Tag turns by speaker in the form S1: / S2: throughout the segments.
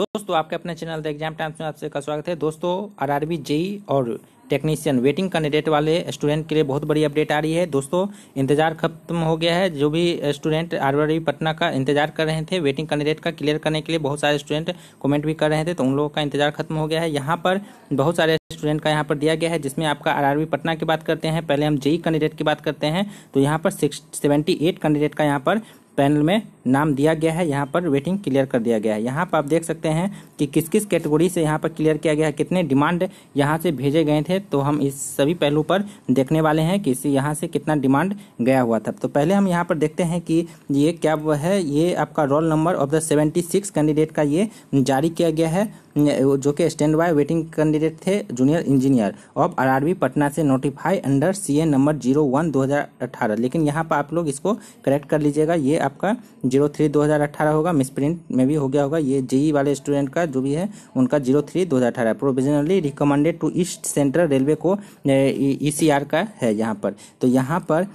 S1: दोस्तों आपके अपने चैनल द एग्जाम टाइम्स में आपसे का स्वागत है दोस्तों आरआरबी जेई और टेक्नीशियन वेटिंग कैंडिडेट वाले स्टूडेंट के लिए बहुत बड़ी अपडेट आ रही है दोस्तों इंतजार खत्म हो गया है जो भी स्टूडेंट आरआरबी पटना का इंतजार कर रहे थे वेटिंग कैंडिडेट का क्लियर करने के लिए बहुत सारे स्टूडेंट कमेंट भी कर रहे थे तो उन लोगों का इंतजार खत्म हो गया है यहाँ पर बहुत सारे स्टूडेंट का यहाँ पर दिया गया है जिसमें आपका बी पटना की बात करते हैं पहले हम जेई कैंडिडेट की बात करते हैं तो यहाँ पर सिक्स सेवेंटी एट कैंडिडेट का यहाँ पर पैनल में नाम दिया गया है यहाँ पर वेटिंग क्लियर कर दिया गया है यहाँ पर आप देख सकते हैं कि किस किस कैटेगरी से यहाँ पर क्लियर किया गया है कितने डिमांड यहाँ से भेजे गए थे तो हम इस सभी पहलू पर देखने वाले हैं कि यहाँ से कितना डिमांड गया हुआ था तो पहले हम यहाँ पर देखते हैं कि ये क्या है ये आपका roll number of the seventy six candidate का ये जारी किया गया है जो कि स्टैंड बाय वेटिंग कैंडिडेट थे junior engineer of R Patna से notify under C number zero one दो हज़ार अठारह लेकिन यहाँ पर आप लोग इसको करेक्ट कर लीजिएगा ये आपका जीरो थ्री दो हज़ार अट्ठारह होगा मिसप्रिंट में भी हो गया होगा ये जेई वाले स्टूडेंट का जो भी है उनका जीरो थ्री दो हज़ार अठारह provisionally recommended to east central railway को ई सी आर का है यहाँ पर तो यहाँ पर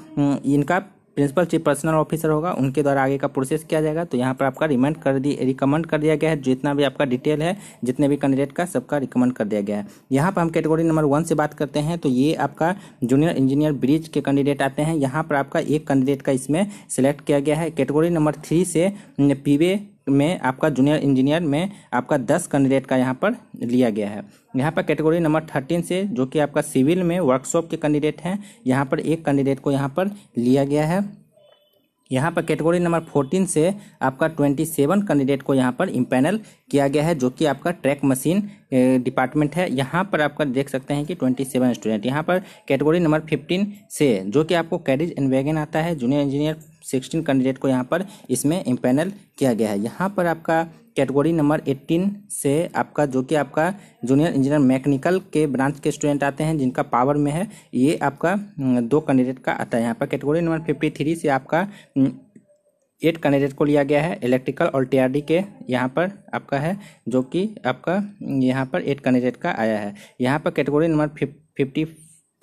S1: इनका प्रिंसिपल चीफ पर्सनल ऑफिसर होगा उनके द्वारा आगे का प्रोसेस किया जाएगा तो यहाँ पर आपका रिमेंड कर दी रिकमेंड कर दिया गया है जितना भी आपका डिटेल है जितने भी कैंडिडेट का सबका रिकमेंड कर दिया गया है यहाँ पर हम कैटेगरी नंबर वन से बात करते हैं तो ये आपका जूनियर इंजीनियर ब्रिज के कैंडिडेट आते हैं यहाँ पर आपका एक कैंडिडेट का इसमें सेलेक्ट किया गया है कैटेगोरी नंबर थ्री से पीवे में आपका जूनियर इंजीनियर में आपका दस कैंडिडेट का यहाँ पर लिया गया है यहाँ पर कैटेगरी नंबर थर्टीन से जो कि आपका सिविल में वर्कशॉप के कैंडिडेट हैं यहाँ पर एक कैंडिडेट को यहाँ पर लिया गया है यहाँ पर कैटेगरी नंबर फोर्टीन से आपका ट्वेंटी सेवन कैंडिडेट को यहाँ पर इम्पैनल किया गया है जो कि आपका ट्रैक मशीन डिपार्टमेंट है यहाँ पर आपका देख सकते हैं कि ट्वेंटी सेवन स्टूडेंट यहाँ पर कैटेगरी नंबर फिफ्टीन से जो कि आपको कैरिज एंड वैगन आता है जूनियर इंजीनियर सिक्सटीन कैंडिडेट को यहाँ पर इसमें इम्पेनल किया गया है यहाँ पर आपका कैटेगरी नंबर एट्टीन से आपका जो कि आपका जूनियर इंजीनियर मैकेनिकल के ब्रांच के स्टूडेंट आते हैं जिनका पावर में है ये आपका हम्म, दो कैंडिडेट का आता है यहाँ पर कैटेगरी नंबर फिफ्टी थ्री से आपका एट हम्म, कैंडिडेट को लिया गया है इलेक्ट्रिकल और टीआरडी के यहाँ पर आपका है जो कि आपका हम्म, यहाँ पर एट कैंडिडेट का आया है यहाँ पर कैटेगरी नंबर फिफ्टी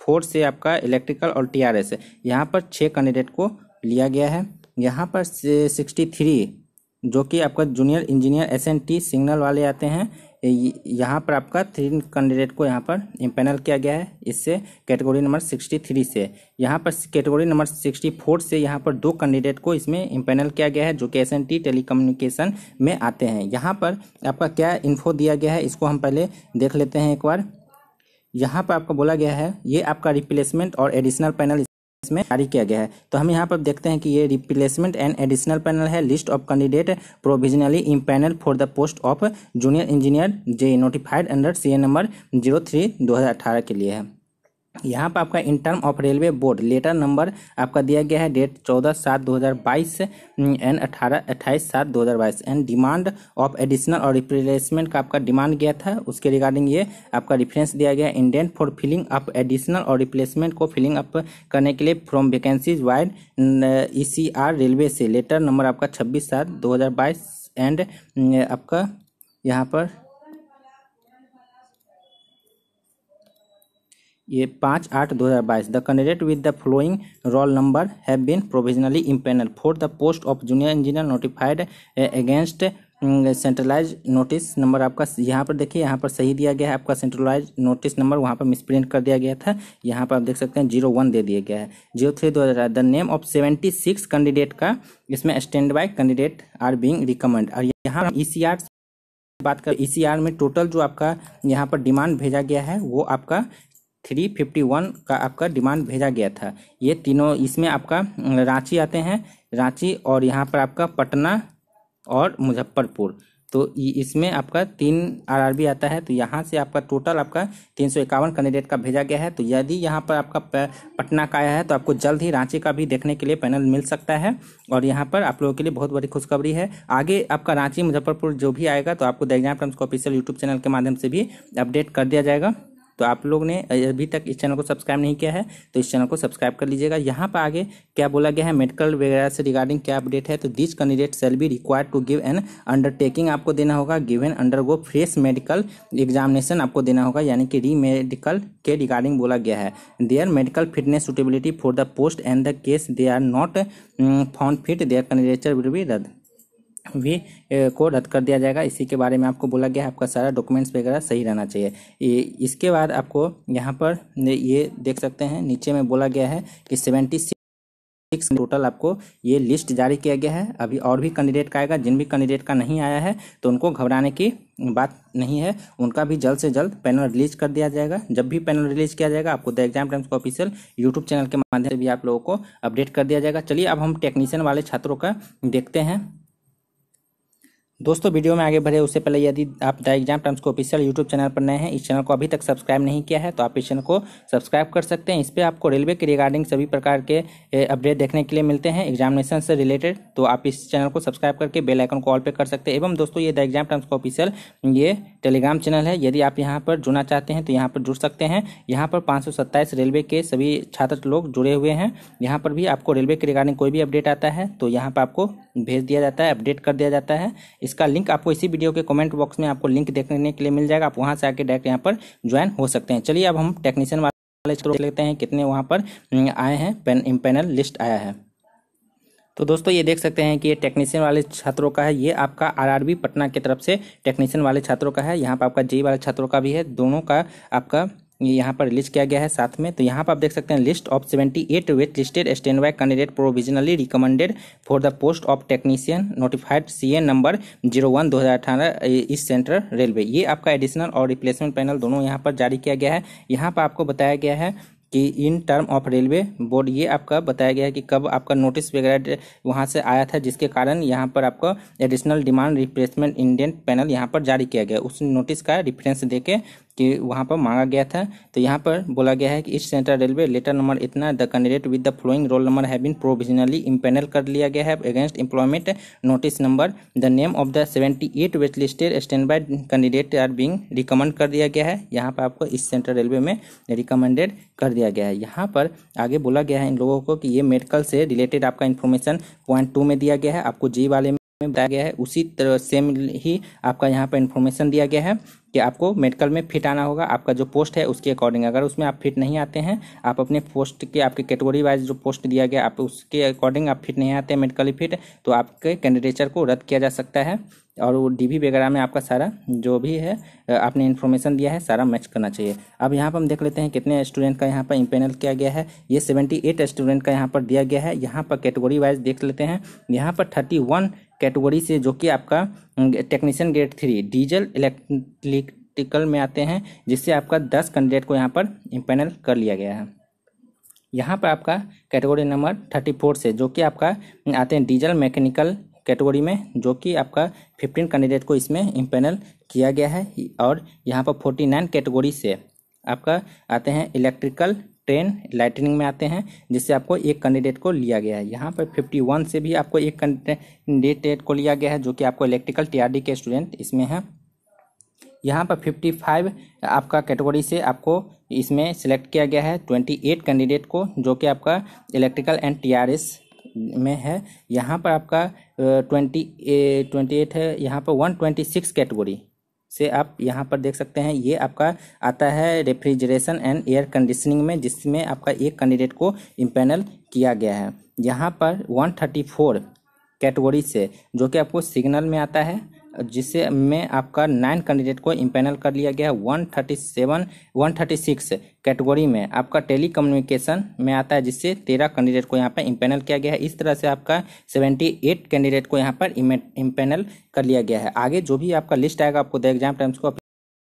S1: फोर से आपका इलेक्ट्रिकल और टीआरएस है यहाँ पर छः कैंडिडेट को लिया गया है यहाँ पर सिक्सटी थ्री जो कि आपका junior engineer S N T signal वाले आते हैं यहाँ पर आपका थ्री कैंडिडेट को यहाँ पर इम्पेनल किया गया है इससे कैटेगरी नंबर सिक्सटी थ्री से यहाँ पर कैटेगरी नंबर सिक्सटी फोर से यहाँ पर दो कैंडिडेट को इसमें इम्पेनल किया गया है जो कि एस एन टी कम्युनिकेशन में आते हैं यहाँ पर आपका क्या इन्फो दिया गया है इसको हम पहले देख लेते हैं एक बार यहाँ पर आपको बोला गया है ये आपका रिप्लेसमेंट और एडिशनल पैनल में जारी किया गया है तो हम यहाँ पर देखते हैं कि ये रिप्लेसमेंट एंड एडिशनल पैनल है list of candidate provisionally in panel for the post of junior engineer J notified under C number zero three दो के लिए है यहाँ पर आपका in term of railway board letter number आपका दिया गया है डेट चौदह सात दो हज़ार बाईस एंड हम्म, अठारह अट्ठाईस सात दो हज़ार बाईस एंड डिमांड ऑफ एडिशनल और रिप्लेसमेंट का आपका डिमांड गया था उसके रिगार्डिंग ये आपका रिफरेंस दिया गया indent for filling up additional और रिप्लेसमेंट को फिलिंग अप करने के लिए from vacancies vide E C R railway से लेटर नंबर आपका छब्बीस सात दो हज़ार बाईस एंड हम्म, आपका यहाँ पर ये पाँच आठ दो हज़ार बाईस the candidate with the following roll number have been provisionally empanel for the post of junior engineer notified against centralise notice number आपका यहाँ पर देखिए यहाँ पर सही दिया गया है आपका सेंट्रलाइज नोटिस नंबर वहाँ पर मिसप्रिंट कर दिया गया था यहाँ पर आप देख सकते हैं जीरो वन दे दिया गया है जीरो थ्री दो हज़ार the name of seventy six candidate का इसमें stand by candidate are being recommend और यहाँ ई सी आर बात कर ई e में टोटल जो आपका यहाँ पर डिमांड भेजा गया है वो आपका थ्री फिफ्टी वन का आपका डिमांड भेजा गया था ये तीनों इसमें आपका रांची आते हैं रांची और यहाँ पर आपका पटना और मुजफ्फरपुर तो इसमें आपका तीन आरआरबी आता है तो यहाँ से आपका टोटल आपका तीन सौ इक्यावन कैंडिडेट का भेजा गया है तो यदि यहाँ पर आपका पटना का आया है तो आपको जल्द ही रांची का भी देखने के लिए पैनल मिल सकता है और यहाँ पर आप लोगों के लिए बहुत बड़ी खुशखबरी है आगे आपका रांची मुजफ्फरपुर जो भी आएगा तो आपको द एग्जाम टर्म्स को ऑफिशियल यूट्यूब चैनल के माध्यम से भी अपडेट कर दिया जाएगा तो आप लोग ने अभी तक इस चैनल को सब्सक्राइब नहीं किया है तो इस चैनल को सब्सक्राइब कर लीजिएगा यहाँ पर आगे क्या बोला गया है मेडिकल वगैरह से रिगार्डिंग क्या अपडेट है तो this candidate shall be require to give an undertaking आपको देना होगा give an undergo fresh medical examination आपको देना होगा यानी कि री मेडिकल के रिगार्डिंग बोला गया है their medical fitness suitability for the post and the case they are not found fit their candidature will be रद्द भी को रद्द कर दिया जाएगा इसी के बारे में आपको बोला गया है आपका सारा डॉक्यूमेंट्स वगैरह सही रहना चाहिए इसके बाद आपको यहाँ पर ये देख सकते हैं नीचे में बोला गया है कि सेवेंटी सिक्स टोटल आपको ये लिस्ट जारी किया गया है अभी और भी कैंडिडेट का आएगा जिन भी कैंडिडेट का नहीं आया है तो उनको घबराने की बात नहीं है उनका भी जल्द से जल्द पैनल रिलीज कर दिया जाएगा जब भी पैनल रिलीज किया जाएगा आपको द एग्जाम टाइम्स का ऑफिशियल यूट्यूब चैनल के माध्यम से भी आप लोगों को अपडेट कर दिया जाएगा चलिए अब हम टेक्नीशियन वाले छात्रों का देखते हैं दोस्तों वीडियो में आगे बढ़े उससे पहले यदि आप द एग्जाम टाइम्स को ऑफिशियल यूट्यूब चैनल पर नए हैं इस चैनल को अभी तक सब्सक्राइब नहीं किया है तो आप इस चैनल को सब्सक्राइब कर सकते हैं इस पर आपको रेलवे के रिगार्डिंग सभी प्रकार के अपडेट देखने के लिए मिलते हैं एग्जामिनेशन से रिलेटेड तो आप इस चैनल को सब्सक्राइब करके बेलाइकन को ऑल पे कर सकते हैं एवं दोस्तों ये द एग्जाम टाइम्स का ऑफिशियल ये टेलीग्राम चैनल है यदि आप यहाँ पर जुड़ना चाहते हैं तो यहाँ पर जुड़ सकते हैं यहाँ पर पाँच रेलवे के सभी छात्र लोग जुड़े हुए हैं यहाँ पर भी आपको रेलवे के रिगार्डिंग कोई भी अपडेट आता है तो यहाँ पर आपको भेज दिया जाता है अपडेट कर दिया जाता है इसका लिंक आपको इसी वीडियो के कमेंट बॉक्स में आपको लिंक देखने के लिए मिल जाएगा आप वहां से आके डायरेक्ट यहां पर ज्वाइन हो सकते हैं चलिए अब हम टेक्नीशियन वाले देख लेते हैं कितने वहाँ पर हम्म, आए हैं पेन, पैनल लिस्ट आया है तो दोस्तों ये देख सकते हैं कि ये टेक्नीशियन वाले छात्रों का है ये आपका आरआरबी पटना की तरफ से टेक्नीशियन वाले छात्रों का है यहाँ पर आपका जी वाले छात्रों का भी है दोनों का आपका यहाँ पर रिलीज किया गया है साथ में तो यहाँ पर आप देख सकते हैं list of seventy eight wait listed stand by candidate provisionally recommended for the post of technician notified C number zero one दो इस सेंट्रल रेलवे ये आपका एडिशनल और रिप्लेसमेंट पैनल दोनों यहाँ पर जारी किया गया है यहाँ पर आपको बताया गया है कि in term of railway board ये आपका बताया गया है कि कब आपका नोटिस वगैरह वहाँ से आया था जिसके कारण यहाँ पर आपका additional demand replacement Indian panel यहाँ पर जारी किया गया उस नोटिस का रिफरेंस देके कि वहाँ पर मांगा गया था तो यहाँ पर बोला गया है कि इस सेंट्रल रेलवे लेटर नंबर इतना the candidate with the following roll number have been provisionally empanel कर लिया गया है against employment notice number the name of the seventy eight west listed stand by candidate are being recommend कर दिया गया है यहाँ पर आपको इस सेंट्रल रेलवे में रिकमेंडेड कर दिया गया है यहाँ पर आगे बोला गया है इन लोगों को कि ये मेडिकल से रिलेटेड आपका इन्फॉर्मेशन पॉइंट टू में दिया गया है आपको जी वाले में बताया गया है उसी तरह सेम ही आपका यहाँ पर इन्फॉर्मेशन दिया गया है कि आपको मेडिकल में फिट आना होगा आपका जो पोस्ट है उसके अकॉर्डिंग अगर उसमें आप फिट नहीं आते हैं आप अपने पोस्ट के आपके कैटेगरी वाइज जो पोस्ट दिया गया आप उसके अकॉर्डिंग आप फिट नहीं आते हैं मेडिकली फिट तो आपके कैंडिडेचर को रद्द किया जा सकता है और वो डी वगैरह में आपका सारा जो भी है आपने इन्फॉर्मेशन दिया है सारा मैच करना चाहिए अब यहाँ पर हम देख लेते हैं कितने स्टूडेंट का यहाँ पर इम्पेनल किया गया है ये सेवेंटी एट स्टूडेंट का यहाँ पर दिया गया है यहाँ पर कैटेगरी वाइज देख लेते हैं यहाँ पर थर्टी वन कैटेगरी से जो कि आपका technician grade three diesel electrical में आते हैं जिससे आपका दस कैंडिडेट को यहाँ पर इम्पेनल कर लिया गया है यहाँ पर आपका कैटेगरी नंबर थर्टी फोर से जो कि आपका आते हैं डीजल मैकेनिकल कैटेगरी में जो कि आपका फिफ्टीन कैंडिडेट को इसमें इम्पेनल किया गया है और यहाँ पर फोर्टी नाइन कैटेगरी से आपका आते हैं इलेक्ट्रिकल ट्रेन लाइटनिंग में आते हैं जिससे आपको एक कैंडिडेट को लिया गया है यहाँ पर 51 से भी आपको एक कैंडिडेट को लिया गया है जो कि आपको इलेक्ट्रिकल टी के स्टूडेंट इसमें हैं यहाँ पर 55 आपका कैटेगरी से आपको इसमें सेलेक्ट किया गया है 28 कैंडिडेट को जो कि आपका इलेक्ट्रिकल एंड टीआरएस में है यहाँ पर आपका ट्वेंटी ट्वेंटी एट है यहाँ पर वन ट्वेंटी सिक्स कैटेगोरी से आप यहाँ पर देख सकते हैं ये आपका आता है रेफ्रिजरेशन एंड एयर कंडीशनिंग में जिसमें आपका एक कैंडिडेट को इम्पेनल किया गया है यहाँ पर वन थर्टी फोर कैटेगोरी से जो कि आपको सिग्नल में आता है जिससे में आपका नाइन कैंडिडेट को इम्पेनल कर लिया गया है one thirty seven one thirty six category में आपका टेली कम्युनिकेशन में आता है जिससे तेरह कैंडिडेट को यहाँ पर इम्पेनल किया गया है इस तरह से आपका सेवेंटी एट कैंडिडेट को यहाँ पर इम्पेनल कर लिया गया है आगे जो भी आपका लिस्ट आएगा आपको द एग्जाम टाइम्स को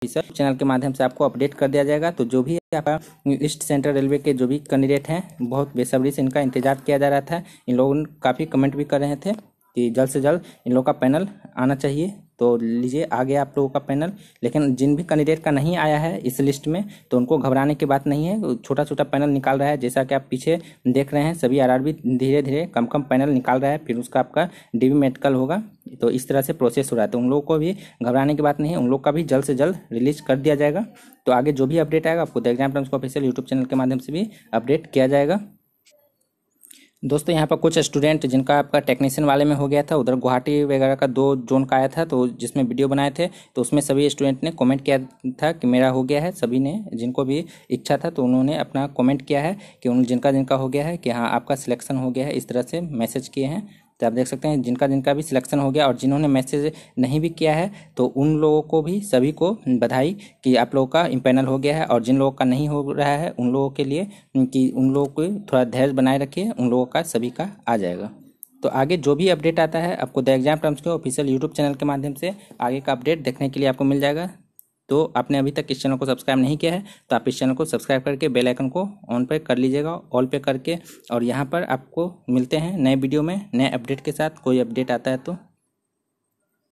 S1: चैनल के माध्यम से आपको अपडेट कर दिया जाएगा तो जो भी आपका ईस्ट सेंट्रल रेलवे के जो भी कैंडिडेट हैं बहुत बेसब्री से इनका इंतजार किया जा रहा था इन लोगों ने काफ़ी कमेंट भी कर रहे थे कि जल्द से जल्द इन लोग का पैनल आना चाहिए तो लीजिए आ गया आप लोगों का पैनल लेकिन जिन भी कैंडिडेट का नहीं आया है इस लिस्ट में तो उनको घबराने की बात नहीं है छोटा छोटा पैनल निकाल रहा है जैसा कि आप पीछे देख रहे हैं सभी आर धीरे धीरे कम कम पैनल निकाल रहा है फिर उसका आपका डी मेडिकल होगा तो इस तरह से प्रोसेस हो रहा है तो उन लोगों को भी घबराने की बात नहीं है उन लोग का भी जल्द से जल्द रिलीज कर दिया जाएगा तो आगे जो भी अपडेट आएगा आपको the exam times official YouTube channel के माध्यम से भी अपडेट किया जाएगा दोस्तों यहाँ पर कुछ स्टूडेंट जिनका आपका टेक्नीशियन वाले में हो गया था उधर गुवाहाटी वगैरह का दो जोन का आया था तो जिसमें वीडियो बनाए थे तो उसमें सभी स्टूडेंट ने कमेंट किया था कि मेरा हो गया है सभी ने जिनको भी इच्छा था तो उन्होंने अपना कमेंट किया है कि उन जिनका जिनका हो गया है कि हाँ आपका सिलेक्शन हो गया है इस तरह से मैसेज किए हैं तो आप देख सकते हैं जिनका जिनका भी सिलेक्शन हो गया और जिन्होंने मैसेज नहीं भी किया है तो उन लोगों को भी सभी को बधाई कि आप लोगों का इम्पैनल हो गया है और जिन लोगों का नहीं हो रहा है उन लोगों के लिए कि उन लोगों को थोड़ा धैर्य बनाए रखिए उन लोगों का सभी का आ जाएगा तो आगे जो भी अपडेट आता है आपको द एग्जाम टर्म्स के ऑफिशियल यूट्यूब चैनल के माध्यम से आगे का अपडेट देखने के लिए आपको मिल जाएगा तो आपने अभी तक इस चैनल को सब्सक्राइब नहीं किया है तो आप इस चैनल को सब्सक्राइब करके बेल आइकन को ऑन पे कर लीजिएगा ऑल पे करके और यहाँ पर आपको मिलते हैं नए वीडियो में नए अपडेट के साथ कोई अपडेट आता है तो